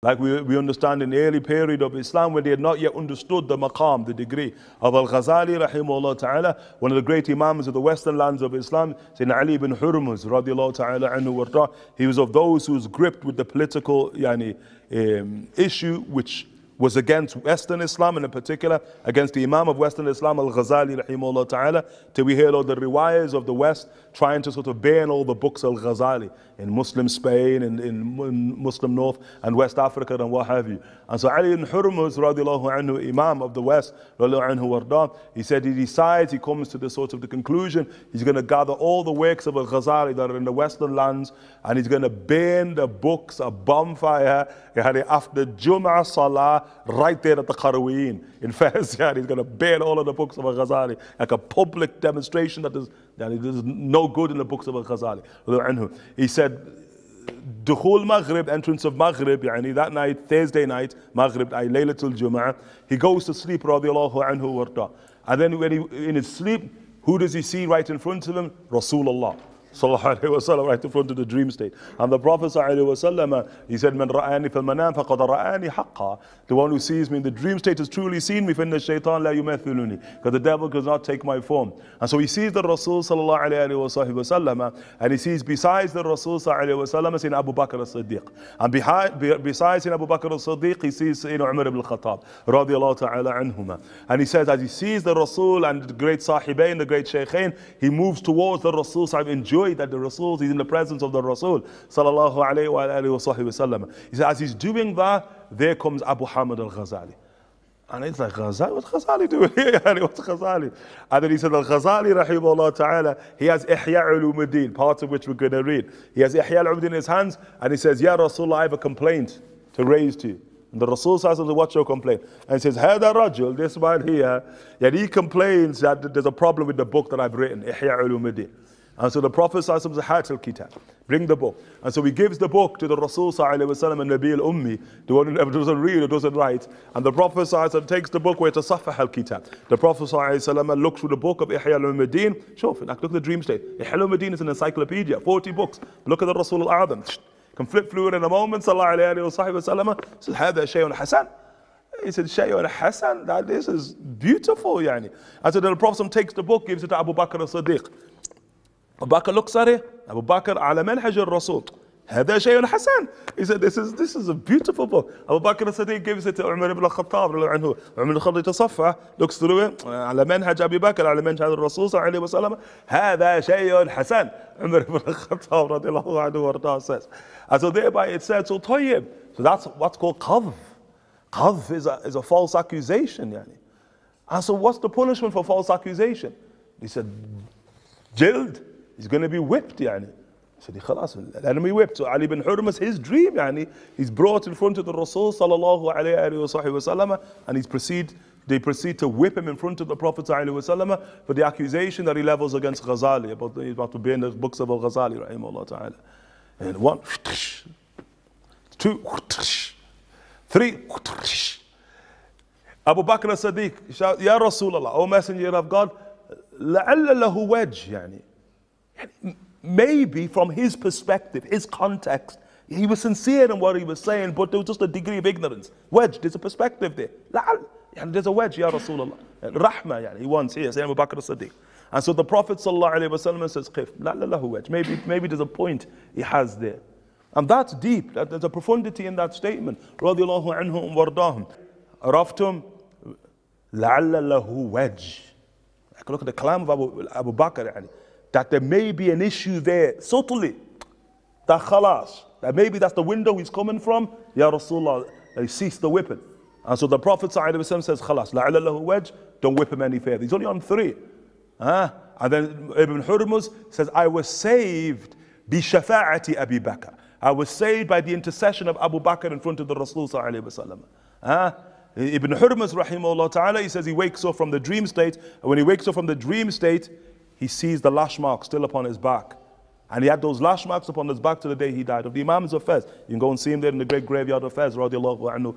Like we, we understand in the early period of Islam when they had not yet understood the maqam, the degree of Al-Ghazali rahimahullah ta'ala, one of the great imams of the western lands of Islam, Sayyidina Ali ibn Hurmuz radiallahu ta'ala anhu warta, he was of those who was gripped with the political yani, um, issue which was against Western Islam and in particular against the Imam of Western Islam, Al-Ghazali rahimahullah ta'ala, till we hear all the rewires of the West trying to sort of ban all the books Al-Ghazali in Muslim Spain and in, in, Muslim North and West Africa and what have you. And so Ali ibn Hurmuz radiallahu anhu, Imam of the West, radiallahu anhu warda, he said he decides, he comes to the sort of the conclusion, he's going to gather all the works of Al-Ghazali that are in the Western lands and he's going to burn the books, a bonfire, after Jum'ah Salah, right there at the Qarawiyeen in Fez. Yeah, he's going to burn all of the books of Al-Ghazali, like a public demonstration that there's, no good in the books of Al-Ghazali. He said, Dukhul Maghrib, entrance of Maghrib, yani that night, Thursday night, Maghrib, lay Laylatul Jum'ah, he goes to sleep, radiallahu anhu And then when he, in his sleep, who does he see right in front of him? Rasulullah وسلم, right in front of the dream state. And the Prophet وسلم, he said, من رآني في المنام فقد رآني حقا. The one who sees me in the dream state has truly seen me. فإن الشيطان لا يمثلني. Because the devil does not take my form. And so he sees the Rasul وسلم, and he sees besides the Rasul وسلم, in Abu Bakr as-Siddiq. And behind, be besides in Abu Bakr as-Siddiq, he sees in Umar ibn al-Khattab رضي الله And he says as he sees the Rasul and the great Sahibain, the great Shaykhain, he moves towards the Rasul in joy joy that the Rasul is in the presence of the Rasul. Sallallahu alayhi wa alayhi wa He said, as he's doing that, there comes Abu Hamid al Ghazali. And it's like, Ghazali, what's Ghazali doing here? what's Ghazali? And then he said, Al Ghazali, rahimahullah ta'ala, he has Ihya ulumuddin, part of which we're going to read. He has Ihya ulumuddin in his hands, and he says, Ya Rasul, I have a complaint to raise to you. And the Rasul says, What's your complaint? And he says, Hada Rajul, this man here, that he complains that there's a problem with the book that I've written, Ihya ulumuddin. And so the Prophet says, Hatil kitab, bring the book. And so he gives the book to the Rasul وسلم, and Nabi al Ummi, the one who doesn't read or doesn't write. And the Prophet and takes the book where to Safah al kitab. The Prophet وسلم, looks through the book of Ihya al Madin. Sure, look at the dream state. Ihya al Madin is an encyclopedia, 40 books. Look at the Rasul al Adam. Can flip through it in a moment. Sallallahu alayhi wasallam. sallam says, هذا شيء He said, Shaykh Hassan, that this is beautiful, yani. And so the Prophet takes the book, gives it to Abu Bakr as Siddiq. Abu Bakr looks at it, Abu على منهج الرسول هذا شيء حسن he said this is, this is a beautiful book ابو بكر الصديق gives it to عمر بن الخطاب رضي الله عنه عمر بن الخطاب يتصفح looks through it على منهج أبي بكر على منهج هذا الرسول صلى الله عليه وسلم هذا شيء حسن عمر بن الخطاب رضي الله عنه وارضاه says and so thereby it said so طيب so that's what's called قذف قذف is a, is a false accusation يعني and so what's the punishment for false accusation he said jailed he's going to be whipped يعني so he خلاص him be whipped so Ali bin Hurmus his dream يعني he's brought in front of the Rasul sallallahu alayhi wa sallam, and he's proceed they proceed to whip him in front of the Prophet وسلم, for the accusation that he levels against Ghazali, about, about to be in the books of Al-Ghazali, rahimahullah ta'ala. And one, two, three, Abu Bakr as-Siddiq, Ya Rasulullah, O Messenger of God, لَعَلَّ لَهُ وجه, يعني Maybe from his perspective, his context, he was sincere in what he was saying, but there was just a degree of ignorance. Wedge, there's a perspective there. And there's a wedge, Ya Rasulullah. rahma. yani, he wants here, Sayyidina Abu Bakr as-Siddiq. And so the Prophet wasallam says, "Qif, la wedge. Maybe, maybe there's a point he has there. And that's deep, that, there's a profundity in that statement. Radiallahu anhum wardahum. Raftum, la'alla lahu wedge. Look at the kalam of Abu, Abu Bakr, yani that there may be an issue there, subtly, that khalas, that maybe that's the window he's coming from, Ya Rasulullah, they cease the whipping. And so the Prophet ﷺ says, khalas, la'alallahu don't whip him any further. He's only on three. Huh? And then Ibn Hurmuz says, I was saved bi shafa'ati Abi Bakr. I was saved by the intercession of Abu Bakr in front of the Rasul Ibn Hurmuz rahimahullah ta'ala, he says he wakes up from the dream state. And when he wakes up from the dream state, he sees the lash marks still upon his back. And he had those lash marks upon his back to the day he died. Of the Imams of Fez, you can go and see him there in the great graveyard of Fez, radiallahu anhu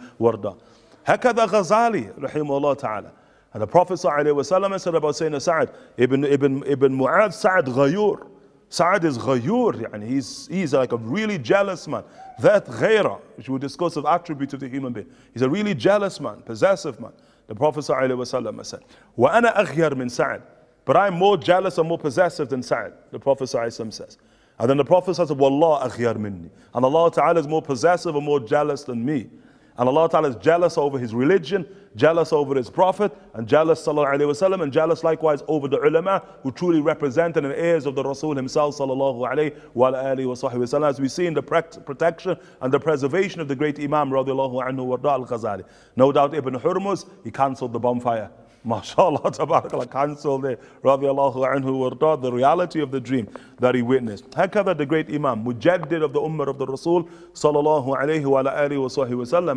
Hakada Ghazali, rahimahullah ta'ala. And the Prophet وسلم, said about Sayyidina Sa'ad, Ibn, Ibn, Ibn Mu'adh, Sa'ad Ghayur. Sa'ad is Ghayur, and he's, he's like a really jealous man. That Ghayra, which we discuss of attribute of the human being. He's a really jealous man, possessive man. The Prophet وسلم, said, وَأَنَا أَغْيَر مِن سَعَدٍ but I'm more jealous and more possessive than Sa'd, the Prophet says. And then the Prophet says, Wallah akhyar minni. And Allah Ta'ala is more possessive and more jealous than me. And Allah Ta'ala is jealous over his religion, jealous over his prophet, and jealous sallallahu alayhi wasallam, and jealous likewise over the ulama who truly represent and heirs of the Rasul himself sallallahu alayhi wa as we see in the protection and the preservation of the great Imam radiallahu anhu al-Ghazali. No doubt Ibn Hurmuz, he cancelled the bonfire MashaAllah tabarakallah, canceled there, radiallahu anhu warda, the reality of the dream that he witnessed. Hakada, the great Imam, mujaddid of the Ummah of the Rasul, sallallahu alayhi wa alihi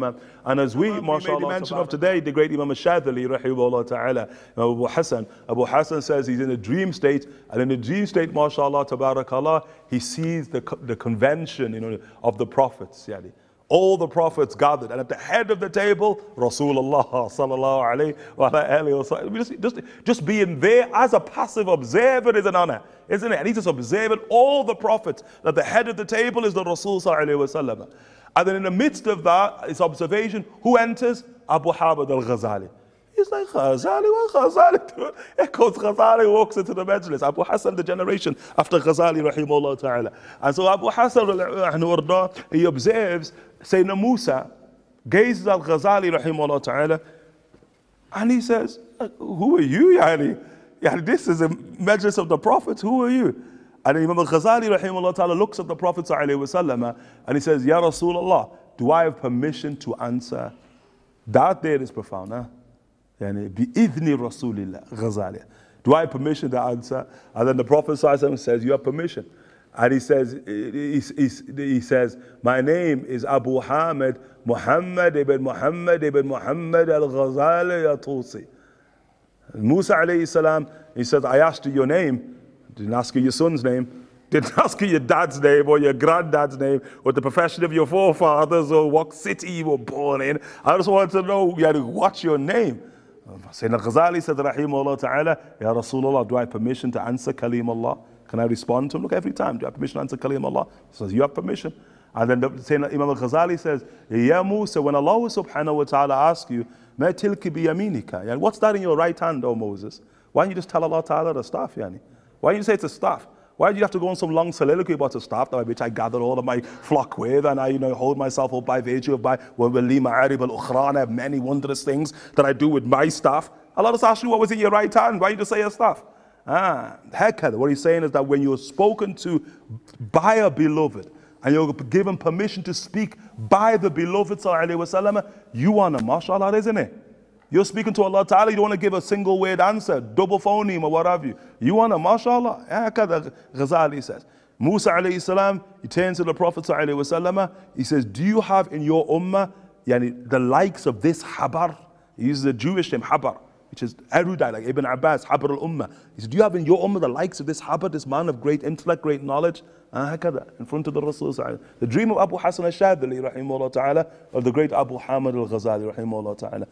wa And as we, mashallah, mention of today, the great Imam Shadhili, rahimahullah ta'ala, Abu Hassan, Abu Hassan says he's in a dream state, and in a dream state, MashaAllah tabarakallah, he sees the, the convention you know, of the prophets, yani all the prophets gathered. And at the head of the table, Rasulullah sallallahu alayhi just, just, just being there as a passive observer is an honor, isn't it? And he's just observing all the prophets that the head of the table is the Rasul sallallahu alayhi wa And then in the midst of that, it's observation, who enters? Abu Habib al-Ghazali. It's like Ghazali, what Ghazali Echoes Ghazali walks into the majlis. Abu Hassan, the generation after Ghazali, rahimahullah ta'ala. And so Abu Hassan, he observes Sayyidina Musa gazes at Ghazali, rahimahullah ta'ala, and he says, uh, Who are you, Yani? Yani, this is a majlis of the prophets. Who are you? And Imam Ghazali, rahimahullah ta'ala, looks at the Prophet وسلم, uh, and he says, Ya Rasulullah, do I have permission to answer? That there is profound, huh? Yani idni Rasulillah, Ghazali. Do I have permission to answer? And then the Prophet says, you have permission. And he says, he, he, he says, my name is Abu Hamid Muhammad ibn Muhammad ibn Muhammad al-Ghazali al-Tusi. Musa alayhi salam, he says, I asked you your name. Didn't ask you your son's name. Didn't ask you your dad's name or your granddad's name or the profession of your forefathers or what city you were born in. I just wanted to know, you had to watch your name. Sayyidina Ghazali said, Rahimahullah Ta'ala, Ya Rasulullah, do I have permission to answer Kalim Allah? Can I respond to him? Look, every time, do I have permission to answer Kalim Allah? He says, You have permission. And then the, Sayyidina Imam al Ghazali says, Ya Musa, when Allah subhanahu wa ta'ala asks you, Ma tilki bi yaminika? what's that in your right hand, O Moses? Why don't you just tell Allah Ta'ala the staff? Yani? Why don't you say it's a staff? Why do you have to go on some long soliloquy about a staff that which I gather all of my flock with and I you know, hold myself up by virtue of by وَوَلِي مَعَارِبَ الْأُخْرَى and I have many wondrous things that I do with my staff. Allah just asked you what was in your right hand. Why you just say your staff? Ah, heck, What he's saying is that when you're spoken to by a beloved and you're given permission to speak by the beloved, وسلم, you are a mashallah, isn't it? You're speaking to Allah Ta'ala, you don't want to give a single word answer, double phoneme or what have you. You want a mashallah. Eh, the Ghazali says. Musa alayhi salam, he turns to the Prophet alayhi wasallam, he says, Do you have in your ummah yani, the likes of this habar? He uses the Jewish name habar, which is erudite, like Ibn Abbas, habar al ummah. He says, Do you have in your ummah the likes of this habar, this man of great intellect, great knowledge? Hakada, ah, in front of the Rasul. The dream of Abu Hassan al rahimahullah ta'ala, of the great Abu Hamad al Ghazali, ta'ala.